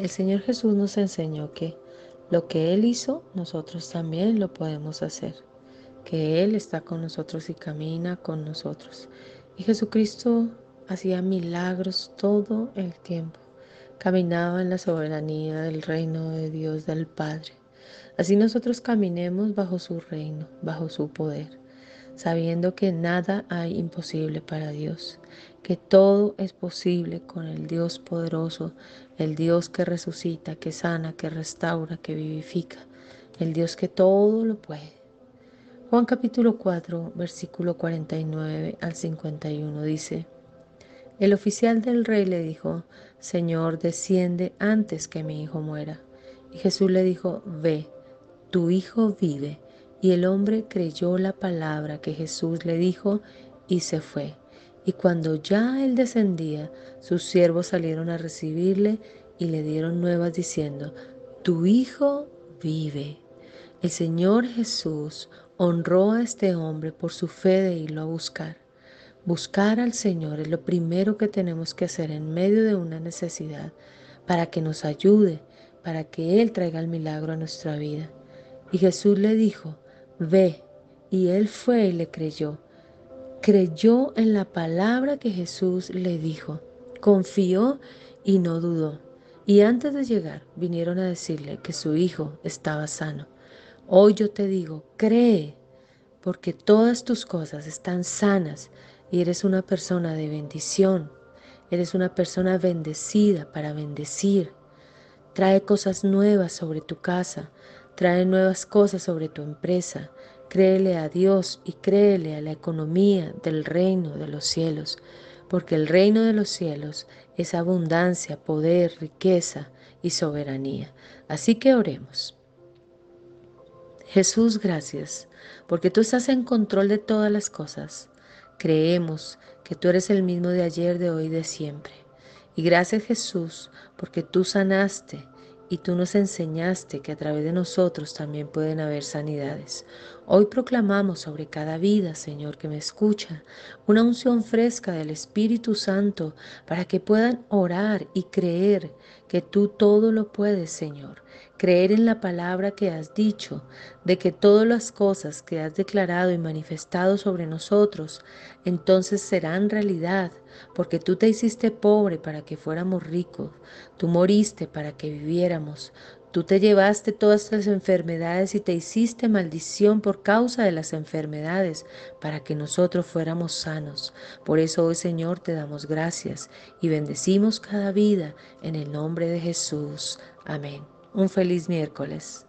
El Señor Jesús nos enseñó que lo que Él hizo, nosotros también lo podemos hacer, que Él está con nosotros y camina con nosotros. Y Jesucristo hacía milagros todo el tiempo, caminaba en la soberanía del reino de Dios del Padre. Así nosotros caminemos bajo su reino, bajo su poder, sabiendo que nada hay imposible para Dios que todo es posible con el Dios poderoso, el Dios que resucita, que sana, que restaura, que vivifica, el Dios que todo lo puede. Juan capítulo 4, versículo 49 al 51 dice, El oficial del rey le dijo, Señor, desciende antes que mi hijo muera. Y Jesús le dijo, Ve, tu hijo vive. Y el hombre creyó la palabra que Jesús le dijo y se fue. Y cuando ya él descendía, sus siervos salieron a recibirle y le dieron nuevas diciendo, Tu hijo vive. El Señor Jesús honró a este hombre por su fe de irlo a buscar. Buscar al Señor es lo primero que tenemos que hacer en medio de una necesidad para que nos ayude, para que Él traiga el milagro a nuestra vida. Y Jesús le dijo, ve, y él fue y le creyó creyó en la palabra que Jesús le dijo, confió y no dudó. Y antes de llegar vinieron a decirle que su hijo estaba sano. Hoy yo te digo, cree, porque todas tus cosas están sanas y eres una persona de bendición. Eres una persona bendecida para bendecir. Trae cosas nuevas sobre tu casa, trae nuevas cosas sobre tu empresa, Créele a Dios y créele a la economía del reino de los cielos, porque el reino de los cielos es abundancia, poder, riqueza y soberanía. Así que oremos. Jesús, gracias, porque tú estás en control de todas las cosas. Creemos que tú eres el mismo de ayer, de hoy, de siempre. Y gracias Jesús, porque tú sanaste y tú nos enseñaste que a través de nosotros también pueden haber sanidades. Hoy proclamamos sobre cada vida, Señor, que me escucha, una unción fresca del Espíritu Santo para que puedan orar y creer que tú todo lo puedes, Señor. Creer en la palabra que has dicho, de que todas las cosas que has declarado y manifestado sobre nosotros, entonces serán realidad porque tú te hiciste pobre para que fuéramos ricos, tú moriste para que viviéramos, tú te llevaste todas las enfermedades y te hiciste maldición por causa de las enfermedades, para que nosotros fuéramos sanos. Por eso hoy Señor te damos gracias y bendecimos cada vida en el nombre de Jesús. Amén. Un feliz miércoles.